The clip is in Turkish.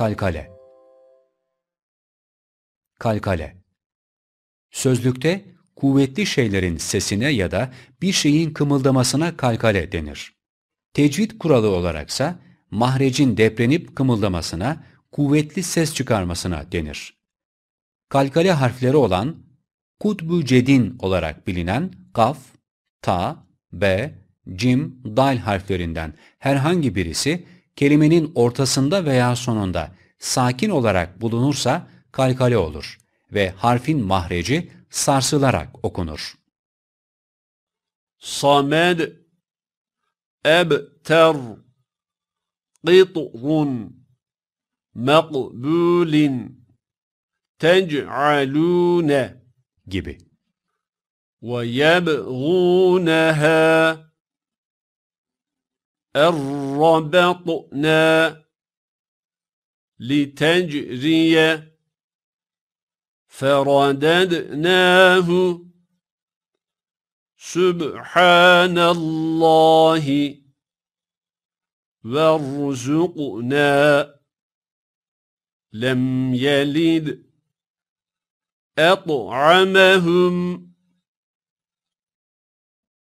Kalkale Kalkale Sözlükte kuvvetli şeylerin sesine ya da bir şeyin kımıldamasına kalkale denir. Tecvid kuralı olaraksa mahrecin deprenip kımıldamasına, kuvvetli ses çıkarmasına denir. Kalkale harfleri olan Kutbu Cedin olarak bilinen kaf, ta, be, cim, dal harflerinden herhangi birisi kelimenin ortasında veya sonunda sakin olarak bulunursa kalkale olur ve harfin mahreci sarsılarak okunur. Samed Ebter Qitrun Mekbulin Tec'alune gibi. Ve yebğûneha Errabatna لتجري فرددناه سبحان الله وارزقنا لم يلد أطعمهم